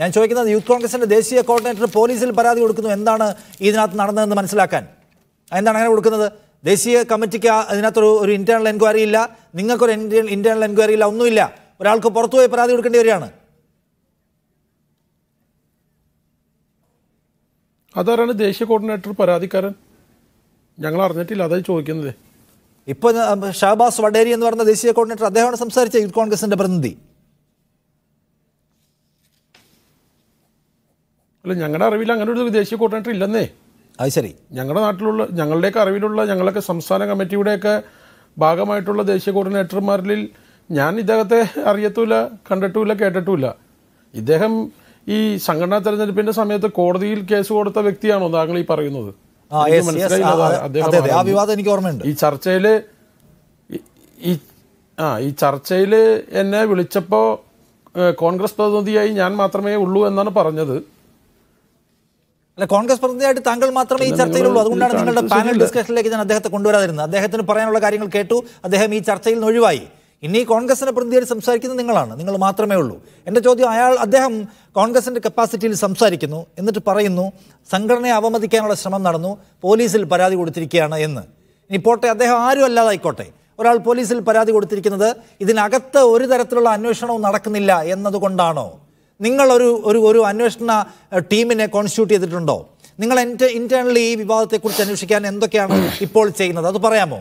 ഞാൻ ചോദിക്കുന്നത് യൂത്ത് കോൺഗ്രസിന്റെ ദേശീയ കോർഡിനേറ്റർ പോലീസിൽ പരാതി കൊടുക്കുന്നു എന്താണ് ഇതിനകത്ത് നടന്നതെന്ന് മനസ്സിലാക്കാൻ എന്താണ് അങ്ങനെ കൊടുക്കുന്നത് ദേശീയ കമ്മിറ്റിക്ക് അതിനകത്തൊരു ഒരു ഇന്റേണൽ എൻക്വയറി ഇല്ല നിങ്ങൾക്കൊരു ഇന്റേണൽ എൻക്വയറി ഇല്ല ഒന്നുമില്ല ഒരാൾക്ക് പുറത്തുപോയി പരാതി കൊടുക്കേണ്ടി വരികയാണ് അതാരാണ് ദേശീയ കോർഡിനേറ്റർ പരാതിക്കാരൻ ഞങ്ങൾ അറിഞ്ഞിട്ടില്ല അതായി ചോദിക്കുന്നത് ഇപ്പൊ ഷഹബാസ് വഡേരി എന്ന് പറഞ്ഞ ദേശീയ കോർഡിനേറ്റർ അദ്ദേഹമാണ് സംസാരിച്ച യൂത്ത് കോൺഗ്രസിന്റെ പ്രതിനിധി അല്ല ഞങ്ങളുടെ അറിവിൽ അങ്ങനെ ഒരു ദേശീയ കോർഡിനേറ്റർ ഇല്ലെന്നേ അത് ശരി ഞങ്ങളുടെ നാട്ടിലുള്ള ഞങ്ങളുടെയൊക്കെ അറിവിലുള്ള ഞങ്ങളൊക്കെ സംസ്ഥാന കമ്മിറ്റിയുടെയൊക്കെ ഭാഗമായിട്ടുള്ള ദേശീയ കോർഡിനേറ്റർമാരിൽ ഞാൻ ഇദ്ദേഹത്തെ അറിയത്തുമില്ല കണ്ടിട്ടുമില്ല കേട്ടിട്ടുമില്ല ഇദ്ദേഹം ഈ സംഘടനാ തെരഞ്ഞെടുപ്പിന്റെ സമയത്ത് കോടതിയിൽ കേസ് കൊടുത്ത വ്യക്തിയാണോ താങ്കൾ ഈ പറയുന്നത് ഈ ചർച്ചയില് ഈ ആ ഈ ചർച്ചയില് എന്നെ വിളിച്ചപ്പോ കോൺഗ്രസ് പ്രതിനിധിയായി ഞാൻ മാത്രമേ ഉള്ളൂ എന്നാണ് പറഞ്ഞത് അല്ല കോൺഗ്രസ് പ്രതിനിധിയായിട്ട് താങ്കൾ മാത്രമേ ഈ ചർച്ചയിലുള്ളൂ അതുകൊണ്ടാണ് നിങ്ങളുടെ പാനൽ ഡിസ്കഷനിലേക്ക് ഞാൻ അദ്ദേഹത്തെ കൊണ്ടുവരാതിരുന്നത് അദ്ദേഹത്തിന് പറയാനുള്ള കാര്യങ്ങൾ കേട്ടു അദ്ദേഹം ഈ ചർച്ചയിൽ നിന്ന് ഒഴിവായി ഇനി കോൺഗ്രസിന്റെ പ്രതിനിധിയിൽ സംസാരിക്കുന്നത് നിങ്ങളാണ് നിങ്ങൾ മാത്രമേ ഉള്ളൂ എൻ്റെ ചോദ്യം അയാൾ അദ്ദേഹം കോൺഗ്രസിന്റെ കപ്പാസിറ്റിയിൽ സംസാരിക്കുന്നു എന്നിട്ട് പറയുന്നു സംഘടനയെ അവമതിക്കാനുള്ള ശ്രമം നടന്നു പോലീസിൽ പരാതി കൊടുത്തിരിക്കുകയാണ് എന്ന് ഇനി പോട്ടെ അദ്ദേഹം ആരും അല്ലാതായിക്കോട്ടെ ഒരാൾ പോലീസിൽ പരാതി കൊടുത്തിരിക്കുന്നത് ഇതിനകത്ത് ഒരു തരത്തിലുള്ള അന്വേഷണവും നടക്കുന്നില്ല എന്നതുകൊണ്ടാണോ നിങ്ങളൊരു ഒരു ഒരു അന്വേഷണ ടീമിനെ കോൺസ്റ്റിറ്റ്യൂട്ട് ചെയ്തിട്ടുണ്ടോ നിങ്ങൾ എൻ്റെ ഇന്റേണലി ഈ വിവാദത്തെക്കുറിച്ച് അന്വേഷിക്കാൻ എന്തൊക്കെയാണ് ഇപ്പോൾ ചെയ്യുന്നത് അത് പറയാമോ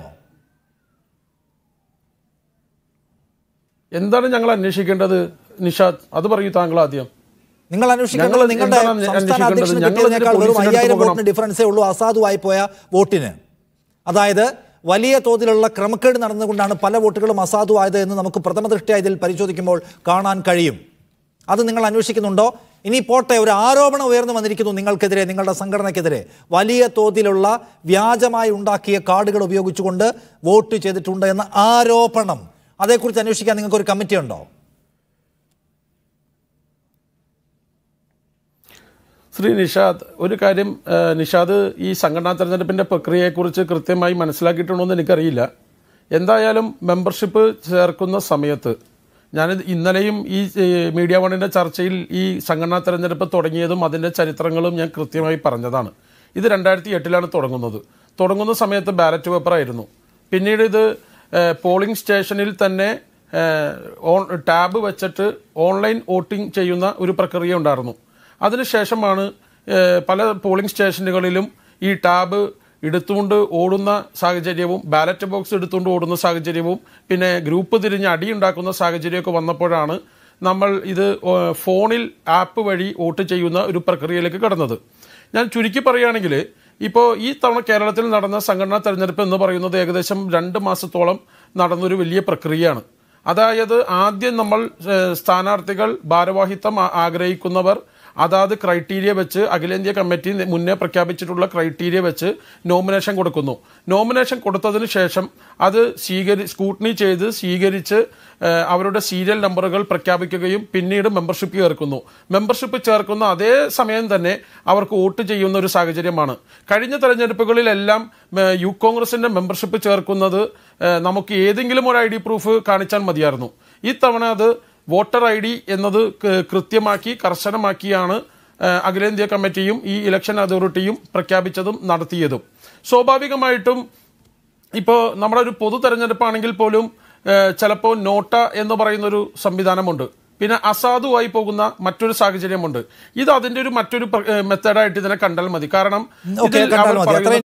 എന്താണ് ഞങ്ങൾ അന്വേഷിക്കേണ്ടത് നിഷാദ് അത് പറയൂ താങ്കൾ ആദ്യം നിങ്ങൾ അന്വേഷിക്കുന്നത് നിങ്ങളുടെ സംസ്ഥാന അധ്യക്ഷൻ ഡിഫറൻസേ ഉള്ളൂ അസാധുവായി പോയ വോട്ടിന് അതായത് വലിയ തോതിലുള്ള ക്രമക്കേട് നടന്നുകൊണ്ടാണ് പല വോട്ടുകളും അസാധുവായത് എന്ന് നമുക്ക് പ്രഥമ ദൃഷ്ടിയ ഇതിൽ പരിശോധിക്കുമ്പോൾ കാണാൻ കഴിയും അത് നിങ്ങൾ അന്വേഷിക്കുന്നുണ്ടോ ഇനി പോട്ടെ ഒരു ആരോപണം ഉയർന്നു വന്നിരിക്കുന്നു നിങ്ങൾക്കെതിരെ നിങ്ങളുടെ സംഘടനയ്ക്കെതിരെ വലിയ തോതിലുള്ള വ്യാജമായി ഉണ്ടാക്കിയ കാർഡുകൾ ഉപയോഗിച്ചുകൊണ്ട് വോട്ട് ചെയ്തിട്ടുണ്ട് എന്ന ആരോപണം അതേക്കുറിച്ച് അന്വേഷിക്കാൻ നിങ്ങൾക്കൊരു കമ്മിറ്റി ഉണ്ടോ ശ്രീ നിഷാദ് ഒരു കാര്യം നിഷാദ് ഈ സംഘടനാ തെരഞ്ഞെടുപ്പിൻ്റെ പ്രക്രിയയെക്കുറിച്ച് കൃത്യമായി മനസ്സിലാക്കിയിട്ടുണ്ടോ എന്ന് എനിക്കറിയില്ല എന്തായാലും മെമ്പർഷിപ്പ് ചേർക്കുന്ന സമയത്ത് ഞാനിത് ഇന്നലെയും ഈ മീഡിയ വണിൻ്റെ ചർച്ചയിൽ ഈ സംഘടനാ തെരഞ്ഞെടുപ്പ് തുടങ്ങിയതും അതിൻ്റെ ചരിത്രങ്ങളും ഞാൻ കൃത്യമായി പറഞ്ഞതാണ് ഇത് രണ്ടായിരത്തി എട്ടിലാണ് തുടങ്ങുന്നത് തുടങ്ങുന്ന സമയത്ത് ബാലറ്റ് പേപ്പറായിരുന്നു പിന്നീട് ഇത് പോളിംഗ് സ്റ്റേഷനിൽ തന്നെ ഓൺ ടാബ് വെച്ചിട്ട് ഓൺലൈൻ വോട്ടിംഗ് ചെയ്യുന്ന ഒരു പ്രക്രിയ ഉണ്ടായിരുന്നു അതിനുശേഷമാണ് പല പോളിംഗ് സ്റ്റേഷനുകളിലും ഈ ടാബ് എടുത്തുകൊണ്ട് ഓടുന്ന സാഹചര്യവും ബാലറ്റ് ബോക്സ് എടുത്തുകൊണ്ട് ഓടുന്ന സാഹചര്യവും പിന്നെ ഗ്രൂപ്പ് തിരിഞ്ഞ് അടിയുണ്ടാക്കുന്ന സാഹചര്യമൊക്കെ വന്നപ്പോഴാണ് നമ്മൾ ഇത് ഫോണിൽ ആപ്പ് വഴി വോട്ട് ചെയ്യുന്ന ഒരു പ്രക്രിയയിലേക്ക് കടന്നത് ഞാൻ ചുരുക്കി പറയുകയാണെങ്കിൽ ഇപ്പോൾ ഈ തവണ കേരളത്തിൽ നടന്ന സംഘടനാ തെരഞ്ഞെടുപ്പ് എന്ന് പറയുന്നത് ഏകദേശം രണ്ട് മാസത്തോളം നടന്നൊരു വലിയ പ്രക്രിയയാണ് അതായത് ആദ്യം നമ്മൾ സ്ഥാനാർത്ഥികൾ ഭാരവാഹിത്വം ആഗ്രഹിക്കുന്നവർ അതാത് ക്രൈറ്റീരിയ വെച്ച് അഖിലേന്ത്യാ കമ്മിറ്റി മുന്നേ പ്രഖ്യാപിച്ചിട്ടുള്ള ക്രൈറ്റീരിയ വെച്ച് നോമിനേഷൻ കൊടുക്കുന്നു നോമിനേഷൻ കൊടുത്തതിന് ശേഷം അത് സ്വീകരി സ്കൂട്ടണി ചെയ്ത് സ്വീകരിച്ച് അവരുടെ സീരിയൽ നമ്പറുകൾ പ്രഖ്യാപിക്കുകയും പിന്നീട് മെമ്പർഷിപ്പ് ചേർക്കുന്നു മെമ്പർഷിപ്പ് ചേർക്കുന്ന അതേ സമയം തന്നെ അവർക്ക് വോട്ട് ചെയ്യുന്ന ഒരു സാഹചര്യമാണ് കഴിഞ്ഞ തെരഞ്ഞെടുപ്പുകളിലെല്ലാം യു കോൺഗ്രസിന്റെ മെമ്പർഷിപ്പ് ചേർക്കുന്നത് നമുക്ക് ഏതെങ്കിലും ഒരു ഐ ഡി പ്രൂഫ് കാണിച്ചാൽ മതിയായിരുന്നു ഇത്തവണ അത് വോട്ടർ ഐ ഡി എന്നത് കൃത്യമാക്കി കർശനമാക്കിയാണ് അഖിലേന്ത്യാ കമ്മിറ്റിയും ഈ ഇലക്ഷൻ അതോറിറ്റിയും പ്രഖ്യാപിച്ചതും നടത്തിയതും സ്വാഭാവികമായിട്ടും ഇപ്പോൾ നമ്മുടെ ഒരു പൊതു തെരഞ്ഞെടുപ്പാണെങ്കിൽ പോലും ചിലപ്പോൾ നോട്ട എന്ന് പറയുന്നൊരു സംവിധാനമുണ്ട് പിന്നെ അസാധുവായി പോകുന്ന മറ്റൊരു സാഹചര്യമുണ്ട് ഇത് അതിന്റെ ഒരു മറ്റൊരു മെത്തേഡായിട്ട് ഇതിനെ കണ്ടാൽ മതി കാരണം